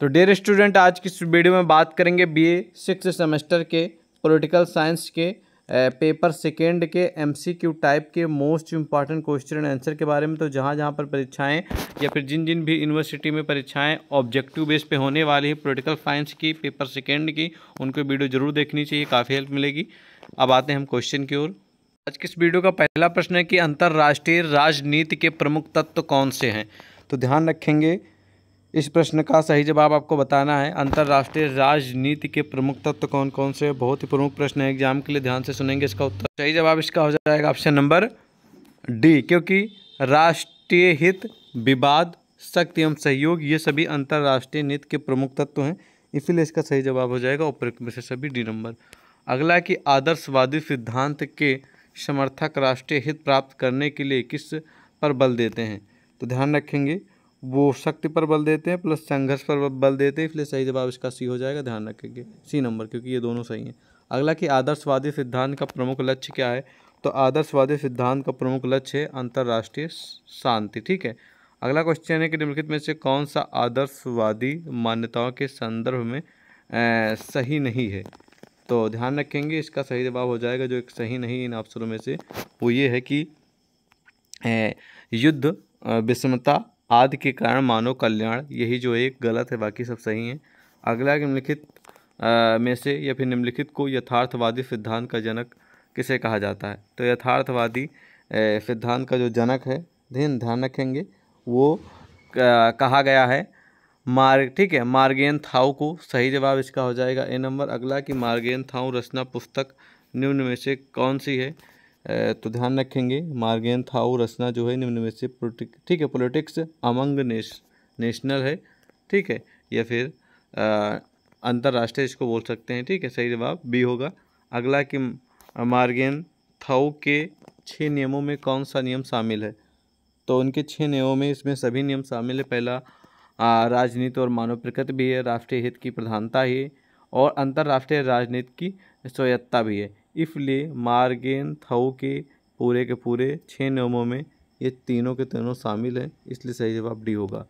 तो dear student आज की इस वीडियो में बात करेंगे बीए सिक्स सेमेस्टर के पॉलिटिकल साइंस के पेपर सेकेंड के एमसीक्यू टाइप के मोस्ट इंपॉर्टेंट क्वेश्चन आंसर के बारे में तो जहाँ जहाँ पर परीक्षाएं या फिर जिन जिन भी यूनिवर्सिटी में परीक्षाएं ऑब्जेक्टिव बेस पे होने वाली है पोलिटिकल साइंस की पेपर सेकेंड की उनको वीडियो जरूर देखनी चाहिए काफ़ी हेल्प मिलेगी अब आते हैं हम क्वेश्चन की ओर आज की इस वीडियो का पहला प्रश्न है कि अंतर्राष्ट्रीय राजनीति के प्रमुख तत्व कौन से हैं तो ध्यान रखेंगे इस प्रश्न का सही जवाब आपको बताना है अंतर्राष्ट्रीय राजनीति के प्रमुख तत्व कौन कौन से बहुत ही प्रमुख प्रश्न है एग्जाम के लिए ध्यान से सुनेंगे इसका उत्तर सही जवाब इसका हो जाएगा ऑप्शन नंबर डी क्योंकि राष्ट्रीय हित विवाद शक्ति एवं सहयोग ये सभी अंतर्राष्ट्रीय नीति के प्रमुख तत्व हैं इसीलिए इसका सही जवाब हो जाएगा उपयुक्त में से सभी डी नंबर अगला कि आदर्शवादी सिद्धांत के समर्थक राष्ट्रीय हित प्राप्त करने के लिए किस पर बल देते हैं तो ध्यान रखेंगे वो शक्ति पर बल देते हैं प्लस संघर्ष पर बल देते हैं इसलिए सही जवाब इसका सी हो जाएगा ध्यान रखेंगे सी नंबर क्योंकि ये दोनों सही हैं अगला कि आदर्शवादी सिद्धांत का प्रमुख लक्ष्य क्या है तो आदर्शवादी सिद्धांत का प्रमुख लक्ष्य है अंतर्राष्ट्रीय शांति ठीक है अगला क्वेश्चन है कि निम्नलिखित में से कौन सा आदर्शवादी मान्यताओं के संदर्भ में ए, सही नहीं है तो ध्यान रखेंगे इसका सही जवाब हो जाएगा जो एक सही नहीं इन अवसरों में से वो ये है कि ए, युद्ध विषमता आदि के कारण मानव कल्याण यही जो एक गलत है बाकी सब सही है अगला निम्नलिखित में से या फिर निम्नलिखित को यथार्थवादी सिद्धांत का जनक किसे कहा जाता है तो यथार्थवादी सिद्धांत का जो जनक है ध्यान ध्यान रखेंगे वो कहा गया है मार्ग ठीक है मार्गेन थाऊ को सही जवाब इसका हो जाएगा ए नंबर अगला कि मार्गेन थाऊ रचना पुस्तक निम्न में से कौन सी है तो ध्यान रखेंगे मार्गेन थाऊ रचना जो है निम्न में से पोलिटिक ठीक है पॉलिटिक्स अमंग नेश नेशनल है ठीक है या फिर अंतर्राष्ट्रीय इसको बोल सकते हैं ठीक है सही जवाब बी होगा अगला कि मार्गेन थाउ के छः नियमों में कौन सा नियम शामिल है तो उनके छः नियमों में इसमें सभी नियम शामिल है पहला राजनीति और मानव प्रकृति भी है राष्ट्रीय हित की प्रधानता ही और अंतर्राष्ट्रीय राजनीति की स्वायत्ता भी है इफले मार्गेन थाउ के पूरे के पूरे छः नियमों में ये तीनों के तीनों शामिल हैं इसलिए सही जवाब डी होगा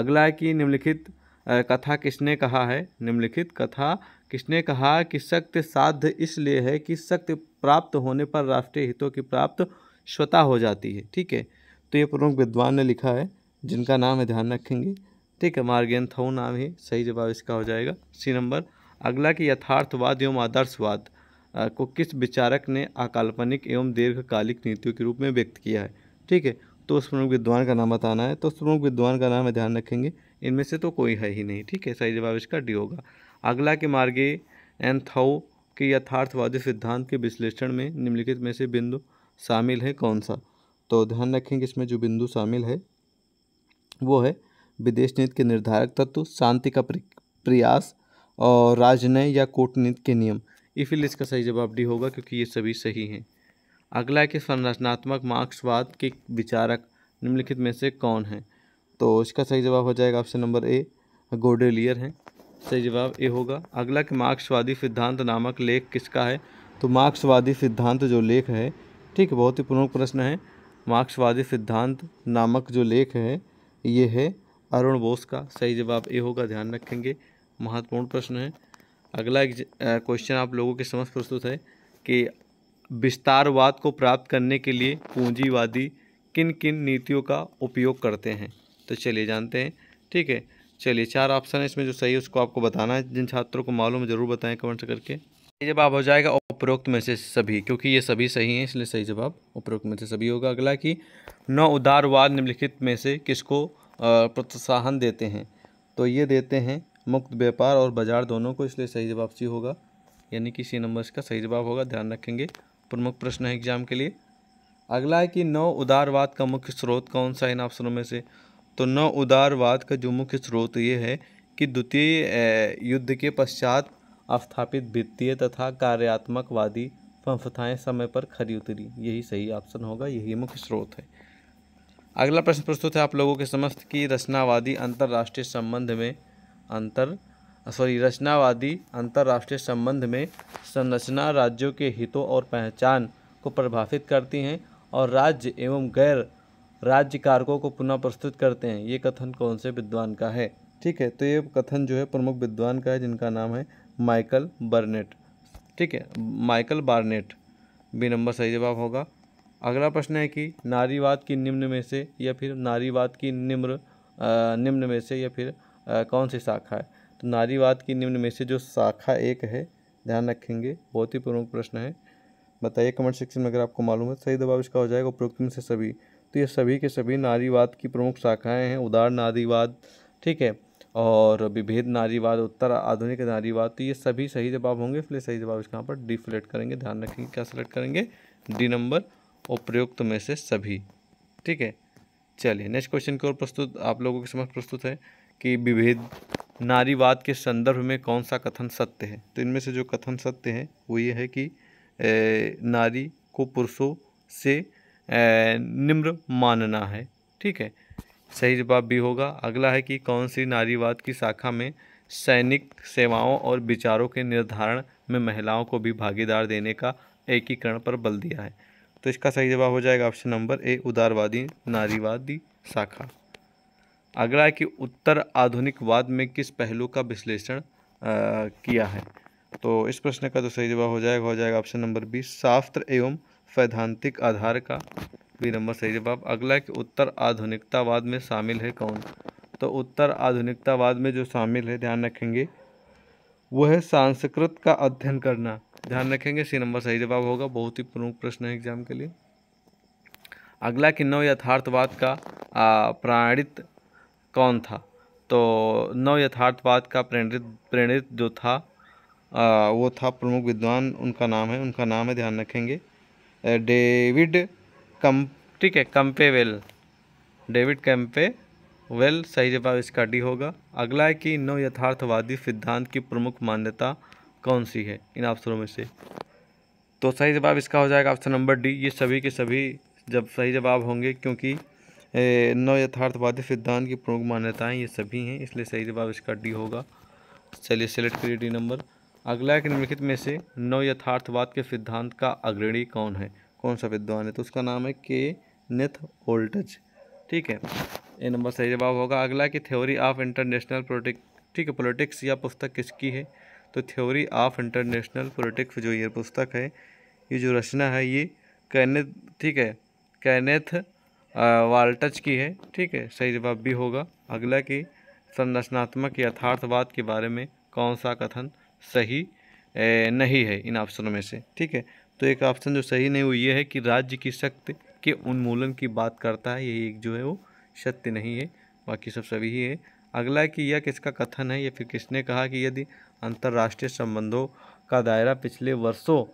अगला है कि निम्नलिखित कथा किसने कहा है निम्नलिखित कथा किसने कहा कि सत्य साध्य इसलिए है कि सत्य प्राप्त होने पर राष्ट्रीय हितों की प्राप्त स्वतः हो जाती है ठीक है तो ये प्रमुख विद्वान ने लिखा है जिनका नाम है ध्यान रखेंगे ठीक है मार्गेन थाउ नाम ही सही जवाब इसका हो जाएगा सी नंबर अगला कि यथार्थवाद एवं आदर्शवाद को किस विचारक ने अकाल्पनिक एवं दीर्घकालिक नीतियों के रूप में व्यक्त किया है ठीक है तो उस प्रमुख विद्वान का नाम बताना है तो उस प्रमुख विद्वान का नाम ध्यान रखेंगे इनमें से तो कोई है ही नहीं ठीक है सही जवाब इसका डी होगा अगला के मार्गे एनथाओ के यथार्थवादी सिद्धांत के विश्लेषण में निम्नलिखित में से बिंदु शामिल है कौन सा तो ध्यान रखेंगे इसमें जो बिंदु शामिल है वो है विदेश नीति के निर्धारक तत्व शांति का प्रयास और राजनय या कूटनीति के नियम इसीलिए इसका सही जवाब डी होगा क्योंकि ये सभी सही हैं अगला है कि संरचनात्मक मार्क्सवाद के विचारक निम्नलिखित में से कौन है तो इसका सही जवाब हो जाएगा ऑप्शन नंबर ए गोडेलियर हैं सही जवाब ए होगा अगला कि मार्क्सवादी सिद्धांत नामक लेख किसका है तो मार्क्सवादी सिद्धांत जो लेख है ठीक है बहुत ही प्रमुख प्रश्न है मार्क्सवादी सिद्धांत नामक जो लेख है ये है अरुण बोस का सही जवाब ए होगा ध्यान रखेंगे महत्वपूर्ण प्रश्न है अगला क्वेश्चन आप लोगों के समझ प्रस्तुत है कि विस्तारवाद को प्राप्त करने के लिए पूंजीवादी किन किन नीतियों का उपयोग करते हैं तो चलिए जानते हैं ठीक है चलिए चार ऑप्शन है इसमें जो सही है उसको आपको बताना है जिन छात्रों को मालूम है जरूर बताएं कमेंट करके सही जवाब हो जाएगा उपरोक्त में से सभी क्योंकि ये सभी सही हैं इसलिए सही जवाब उपरोक्त में से सभी होगा अगला कि नौ उदारवाद निम्नलिखित में से किसको प्रोत्साहन देते हैं तो ये देते हैं मुक्त व्यापार और बाजार दोनों को इसलिए सही जवाब सी होगा यानी कि सी नंबर इसका सही जवाब होगा ध्यान रखेंगे प्रमुख प्रश्न है एग्जाम के लिए अगला है कि नौ उदारवाद का मुख्य स्रोत कौन सा है इन ऑप्शनों में से तो नौ उदारवाद का जो मुख्य स्रोत ये है कि द्वितीय युद्ध के पश्चात स्थापित वित्तीय तथा कार्यात्मकवादी संस्थाएँ समय पर खरी उतरी यही सही ऑप्शन होगा यही मुख्य स्रोत है अगला प्रश्न प्रस्तुत है आप लोगों के समस्त की रचनावादी अंतर्राष्ट्रीय संबंध में अंतर सॉरी रचनावादी अंतर्राष्ट्रीय संबंध में संरचना राज्यों के हितों और पहचान को प्रभावित करती हैं और राज्य एवं गैर राज्य कारकों को पुनः प्रस्तुत करते हैं ये कथन कौन से विद्वान का है ठीक है तो ये कथन जो है प्रमुख विद्वान का है जिनका नाम है माइकल बर्नेट ठीक है माइकल बार्नेट बी नंबर सही जवाब होगा अगला प्रश्न है कि नारीवाद की निम्न में से या फिर नारीवाद की निम्न निम्न में से या फिर कौन सी शाखा है तो नारीवाद की निम्न में से जो शाखा एक है ध्यान रखेंगे बहुत ही प्रमुख प्रश्न है बताइए कमेंट सेक्शन में अगर आपको मालूम है सही दबाव इसका हो जाएगा उपरोक्त में से सभी तो ये सभी के सभी नारीवाद की प्रमुख शाखाएं हैं उदार नारीवाद ठीक है और विभेद नारीवाद उत्तर आधुनिक नारीवाद तो ये सभी सही जवाब होंगे इसलिए सही जवाब इसके यहाँ पर डी सिलेक्ट करेंगे ध्यान रखेंगे क्या सिलेक्ट करेंगे डी नंबर उपयुक्त में से सभी ठीक है चलिए नेक्स्ट क्वेश्चन की ओर प्रस्तुत आप लोगों के समक्ष प्रस्तुत है कि विभेद नारीवाद के संदर्भ में कौन सा कथन सत्य है तो इनमें से जो कथन सत्य है वो ये है कि नारी को पुरुषों से निम्र मानना है ठीक है सही जवाब भी होगा अगला है कि कौन सी नारीवाद की शाखा में सैनिक सेवाओं और विचारों के निर्धारण में महिलाओं को भी भागीदार देने का एकीकरण पर बल दिया है तो इसका सही जवाब हो जाएगा ऑप्शन नंबर ए उदारवादी नारीवादी शाखा अगला की उत्तर आधुनिकवाद में किस पहलू का विश्लेषण किया है तो इस प्रश्न का तो सही जवाब हो जाएगा हो जाएगा ऑप्शन नंबर बी शास्त्र एवं सैद्धांतिक आधार का बी नंबर सही जवाब अगला कि उत्तर आधुनिकतावाद में शामिल है कौन तो उत्तर आधुनिकतावाद में जो शामिल है ध्यान रखेंगे वो है संस्कृत का अध्ययन करना ध्यान रखेंगे सी नंबर सही जवाब होगा बहुत ही प्रमुख प्रश्न है एग्जाम के लिए अगला कि नव यथार्थवाद का प्राणित कौन था तो नव यथार्थवाद का प्रेरित प्रेरित जो था आ, वो था प्रमुख विद्वान उनका नाम है उनका नाम है ध्यान रखेंगे डेविड कम ठीक है कम्पेवेल डेविड कैम्पे वेल सही जवाब इसका डी होगा अगला है कि नव यथार्थवादी सिद्धांत की प्रमुख मान्यता कौन सी है इन अवसरों में से तो सही जवाब इसका हो जाएगा ऑप्शन नंबर डी ये सभी के सभी जब सही जवाब होंगे क्योंकि नौ यथार्थवादी सिद्धांत की प्रमुख मान्यताएं ये सभी हैं इसलिए सही जवाब इसका डी होगा चलिए सेलेक्ट करिए डी नंबर अगला एक निम्नलिखित में से नौ यथार्थवाद के सिद्धांत का अग्रणी कौन है कौन सा विद्वान है तो उसका नाम है के नेथ ओल्टज ठीक है ये नंबर सही जवाब होगा अगला कि थ्योरी ऑफ इंटरनेशनल पोलिटिक ठीक है पोलिटिक्स या पुस्तक किसकी है तो थ्योरी ऑफ इंटरनेशनल पोलिटिक्स जो ये पुस्तक है ये जो रचना है ये कैनेथ ठीक है कैनेथ वाल टच की है ठीक है सही जवाब भी होगा अगला कि संरचनात्मक यथार्थवाद के बारे में कौन सा कथन सही ए, नहीं है इन ऑप्शनों में से ठीक है तो एक ऑप्शन जो सही नहीं वो ये है कि राज्य की शक्ति के उन्मूलन की बात करता है यही एक जो है वो सत्य नहीं है बाकी सब सभी ही है अगला है कि यह किसका कथन है या फिर किसने कहा कि यदि अंतर्राष्ट्रीय संबंधों का दायरा पिछले वर्षों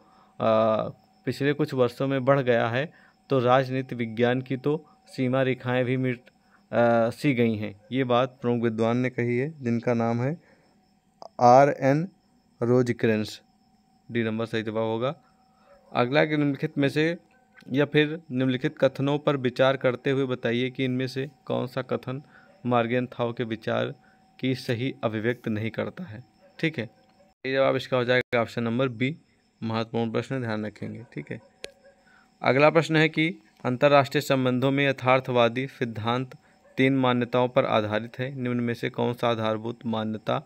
पिछले कुछ वर्षों में बढ़ गया है तो राजनीति विज्ञान की तो सीमा रेखाएं भी मिट सी गई हैं ये बात प्रमुख विद्वान ने कही है जिनका नाम है R N Rosecrance D number सही जवाब होगा अगला के निम्नलिखित में से या फिर निम्नलिखित कथनों पर विचार करते हुए बताइए कि इनमें से कौन सा कथन मार्गेन थाव के विचार की सही अभिव्यक्त नहीं करता है ठीक है ये जवाब इसका हो जाएगा ऑप्शन नंबर बी महत्वपूर्ण प्रश्न ध्यान रखेंगे ठीक है अगला प्रश्न है कि अंतर्राष्ट्रीय संबंधों में यथार्थवादी सिद्धांत तीन मान्यताओं पर आधारित है निम्न में से कौन सा आधारभूत मान्यता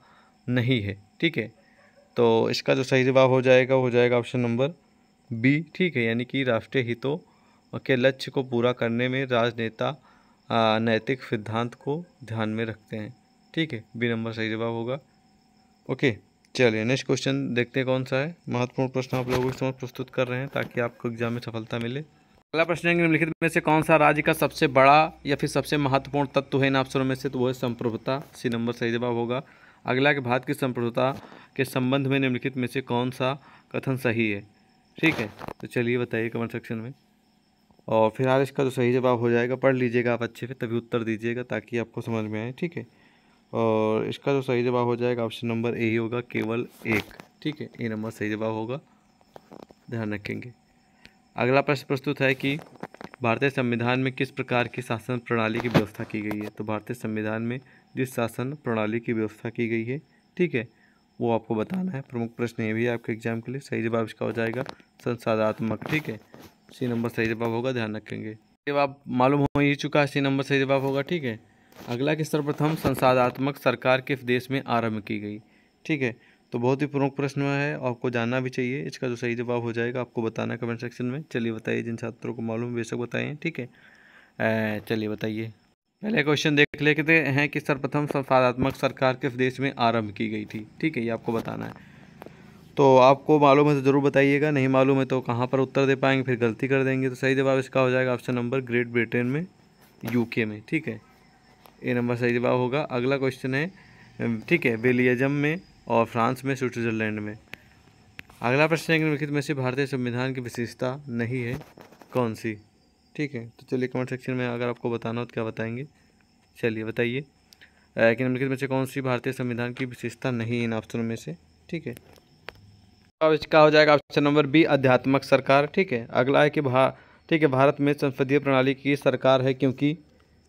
नहीं है ठीक है तो इसका जो सही जवाब हो जाएगा हो जाएगा ऑप्शन नंबर बी ठीक है यानी कि राष्ट्रीय हितों के लक्ष्य को पूरा करने में राजनेता नैतिक सिद्धांत को ध्यान में रखते हैं ठीक है बी नंबर सही जवाब होगा ओके चलिए नेक्स्ट क्वेश्चन देखते हैं कौन सा है महत्वपूर्ण प्रश्न आप लोगों के समझ प्रस्तुत कर रहे हैं ताकि आपको एग्जाम में सफलता मिले अगला प्रश्न है निम्नलिखित में से कौन सा राज्य का सबसे बड़ा या फिर सबसे महत्वपूर्ण तत्व है इन अवसरों में से तो वो है संप्रभुता सी नंबर सही जवाब होगा अगला के भारत की संप्रभुता के संबंध में निम्नलिखित में से कौन सा कथन सही है ठीक है तो चलिए बताइए कमेंट सेक्शन में और फिलहाल इसका जो तो सही जवाब हो जाएगा पढ़ लीजिएगा आप अच्छे से तभी उत्तर दीजिएगा ताकि आपको समझ में आए ठीक है और इसका जो तो सही जवाब हो जाएगा ऑप्शन नंबर ए ही होगा केवल एक ठीक है ए नंबर सही जवाब होगा ध्यान रखेंगे अगला प्रश्न प्रस्तुत है कि भारतीय संविधान में किस प्रकार की शासन प्रणाली की व्यवस्था की गई है तो भारतीय संविधान में जिस शासन प्रणाली की व्यवस्था की गई है ठीक है वो आपको बताना है प्रमुख प्रश्न ये भी है आपके एग्जाम के लिए सही जवाब इसका हो जाएगा संसाधात्मक ठीक है सी नंबर सही जवाब होगा ध्यान रखेंगे जवाब मालूम हो ही चुका है सी नंबर सही जवाब होगा ठीक है अगला कि सर्वप्रथम संसाधात्मक सरकार किस देश में आरंभ की गई ठीक है तो बहुत ही प्रमुख प्रश्न है आपको जानना भी चाहिए इसका जो सही जवाब हो जाएगा आपको बताना कमेंट सेक्शन में चलिए बताइए जिन छात्रों को मालूम बेशक बताइए ठीक है चलिए बताइए पहले क्वेश्चन देख लेते हैं कि सर्वप्रथम सकारात्मक सरकार किस देश में आरंभ की गई थी ठीक है ये आपको बताना है तो आपको मालूम है तो ज़रूर बताइएगा नहीं मालूम है तो कहाँ पर उत्तर दे पाएंगे फिर गलती कर देंगे तो सही जवाब इसका हो जाएगा ऑप्शन नंबर ग्रेट ब्रिटेन में यूके में ठीक है ये नंबर सही जवाब होगा अगला क्वेश्चन है ठीक है बेलियजम में और फ्रांस में स्विट्ज़रलैंड में अगला प्रश्न है निम्नलिखित में से भारतीय संविधान की विशेषता नहीं है कौन सी ठीक है तो चलिए कमेंट सेक्शन में अगर आपको बताना हो तो क्या बताएंगे चलिए बताइए कि निम्नलिखित में से कौन सी भारतीय संविधान की विशेषता नहीं है इन ऑप्शनों में से ठीक है अब इसका हो जाएगा ऑप्शन नंबर बी अध्यात्मक सरकार ठीक है अगला है कि भा ठीक है भारत में संसदीय प्रणाली की सरकार है क्योंकि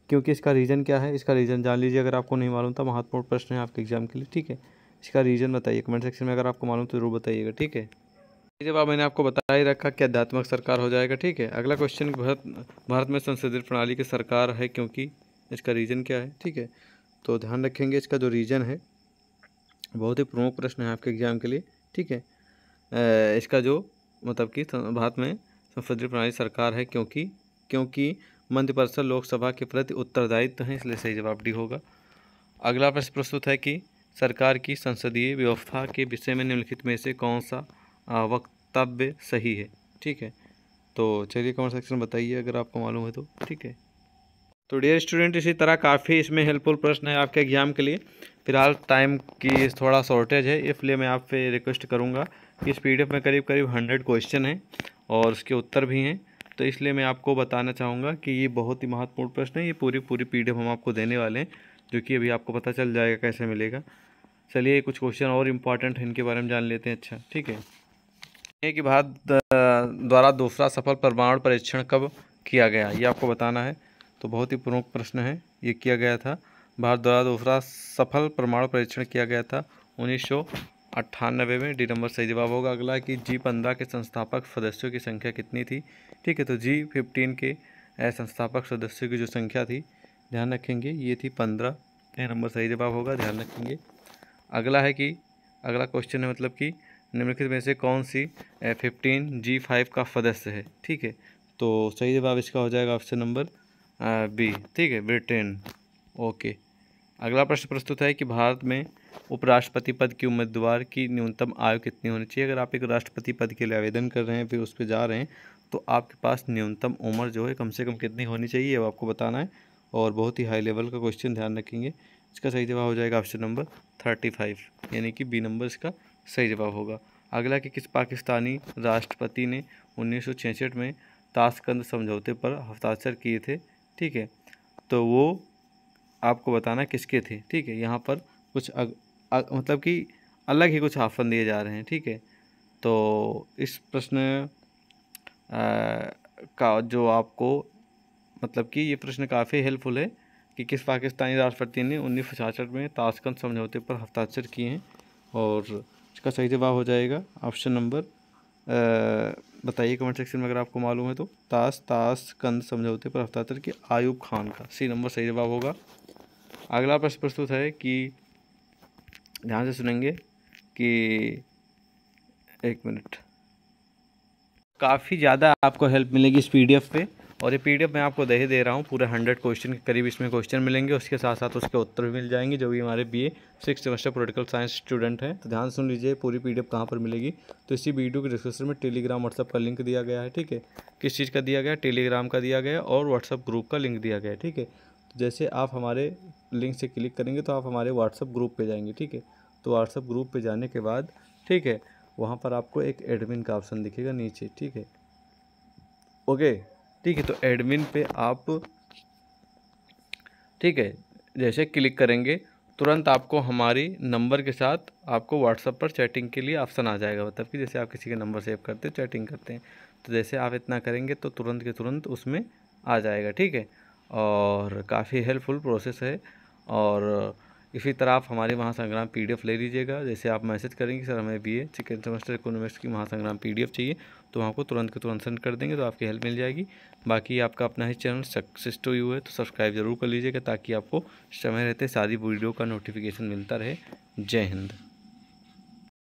क्योंकि इसका रीज़न क्या है इसका रीज़न जान लीजिए अगर आपको नहीं मालूम था तो महत्वपूर्ण प्रश्न है आपके एग्जाम के लिए ठीक है इसका रीज़न बताइए कमेंट सेक्शन में अगर आपको मालूम तो ज़रूर बताइएगा ठीक है जवाब मैंने आपको बता ही रखा कि अध्यात्मक सरकार हो जाएगा ठीक है अगला क्वेश्चन भारत भारत में संसदीय प्रणाली की सरकार है क्योंकि इसका रीज़न क्या है ठीक है तो ध्यान रखेंगे इसका जो रीज़न है बहुत ही प्रमुख प्रश्न है आपके एग्ज़ाम के लिए ठीक है इसका जो मतलब कि भारत में संसदीय प्रणाली सरकार है क्योंकि क्योंकि मंत्रिपरिषद लोकसभा के प्रति उत्तरदायित्व हैं इसलिए सही जवाब डी होगा अगला प्रश्न प्रस्तुत है कि सरकार की संसदीय व्यवस्था के विषय में निम्नलिखित में से कौन सा वक्तव्य सही है ठीक है तो चलिए कमेंट सेक्शन में बताइए अगर आपको मालूम है तो ठीक है तो डियर स्टूडेंट इसी तरह काफ़ी इसमें हेल्पफुल प्रश्न है आपके एग्जाम के लिए फिलहाल टाइम की थोड़ा शॉर्टेज है इसलिए मैं आपसे रिक्वेस्ट करूँगा कि इस पी में करीब करीब हंड्रेड क्वेश्चन हैं और उसके उत्तर भी हैं तो इसलिए मैं आपको बताना चाहूँगा कि ये बहुत ही महत्वपूर्ण प्रश्न है ये पूरी पूरी पी हम आपको देने वाले हैं जो कि अभी आपको पता चल जाएगा कैसे मिलेगा चलिए कुछ क्वेश्चन और इम्पॉर्टेंट इनके बारे में जान लेते हैं अच्छा ठीक है ये कि भारत द्वारा दूसरा सफल परमाणु परीक्षण कब किया गया ये आपको बताना है तो बहुत ही प्रमुख प्रश्न है ये किया गया था भारत द्वारा दूसरा सफल परमाणु परीक्षण किया गया था उन्नीस अट्ठानबे में डी नंबर सही जवाब होगा अगला कि जी पंद्रह के संस्थापक सदस्यों की संख्या कितनी थी ठीक है तो जी फिफ्टीन के संस्थापक सदस्यों की जो संख्या थी ध्यान रखेंगे ये थी पंद्रह नंबर सही जवाब होगा ध्यान रखेंगे अगला है कि अगला क्वेश्चन है मतलब कि निम्नलिखित में से कौन सी फिफ्टीन जी फाइव का सदस्य है ठीक है तो सही जवाब इसका हो जाएगा ऑप्शन नंबर बी ठीक है ब्रिटेन ओके अगला प्रश्न प्रस्तुत है कि भारत में उपराष्ट्रपति पद की उम्मीदवार की न्यूनतम आयु कितनी होनी चाहिए अगर आप एक राष्ट्रपति पद के लिए आवेदन कर रहे हैं फिर उस पर जा रहे हैं तो आपके पास न्यूनतम उम्र जो है कम से कम कितनी होनी चाहिए वो आपको बताना है और बहुत ही हाई लेवल का क्वेश्चन ध्यान रखेंगे इसका सही जवाब हो जाएगा ऑप्शन नंबर थर्टी फाइव यानी कि बी नंबर इसका सही जवाब होगा अगला कि किस पाकिस्तानी राष्ट्रपति ने उन्नीस में ताशकंद समझौते पर हस्ताक्षर किए थे ठीक है तो वो आपको बताना किसके थे ठीक है यहाँ पर कुछ अग, अग, मतलब कि अलग ही कुछ ऑप्शन दिए जा रहे हैं ठीक है तो इस प्रश्न का जो आपको मतलब कि ये प्रश्न काफ़ी हेल्पफुल है कि किस पाकिस्तानी राष्ट्रपति ने उन्नीस सौ छियासठ में ताशकन समझौते पर हस्ताक्षर किए हैं और इसका सही जवाब हो जाएगा ऑप्शन नंबर बताइए कमेंट सेक्शन में अगर आपको मालूम है तो ताश ताश कंद समझौते पर हस्ताक्षर किए आयूब खान का सी नंबर सही जवाब होगा अगला प्रश्न प्रस्तुत है कि ध्यान से सुनेंगे कि एक मिनट काफ़ी ज़्यादा आपको हेल्प मिलेगी इस एफ पे और ये पीडीएफ मैं आपको दे ही दे रहा हूँ पूरे हंड्रेड क्वेश्चन के करीब इसमें क्वेश्चन मिलेंगे उसके साथ साथ उसके उत्तर भी मिल जाएंगे जो भी हमारे BA six semester political science student हैं तो ध्यान सुन लीजिए पूरी पी डी कहाँ पर मिलेगी तो इसी वीडियो के डिस्क्रिप्शन में टेलीग्राम व्हाट्सअप का लिंक दिया गया है ठीक है किस चीज़ का दिया गया टेलीग्राम का दिया गया और व्हाट्सअप ग्रुप का लिंक दिया गया है ठीक है तो जैसे आप हमारे लिंक से क्लिक करेंगे तो आप हमारे व्हाट्सअप ग्रुप पर जाएंगे ठीक है तो व्हाट्सअप ग्रुप पे जाने के बाद ठीक है वहाँ पर आपको एक एडमिन का ऑप्शन दिखेगा नीचे ठीक है ओके ठीक है तो एडमिन पे आप ठीक है जैसे क्लिक करेंगे तुरंत आपको हमारी नंबर के साथ आपको व्हाट्सअप पर चैटिंग के लिए ऑप्शन आ जाएगा मतलब कि जैसे आप किसी के नंबर सेव करते हो चैटिंग करते हैं तो जैसे आप इतना करेंगे तो तुरंत के तुरंत उसमें आ जाएगा ठीक है और काफ़ी हेल्पफुल प्रोसेस है और इसी तरह आप हमारे महासंग्राम पी ले लीजिएगा जैसे आप मैसेज करेंगे सर हमें B A second semester economics की महासंग्राम पी चाहिए तो आपको तुरंत के तुरंत सेंड कर देंगे तो आपकी हेल्प मिल जाएगी बाकी आपका अपना ही चैनल सक्सेस टू यू है तो सब्सक्राइब जरूर कर लीजिएगा ताकि आपको समय रहते सारी वीडियो का नोटिफिकेशन मिलता रहे जय हिंद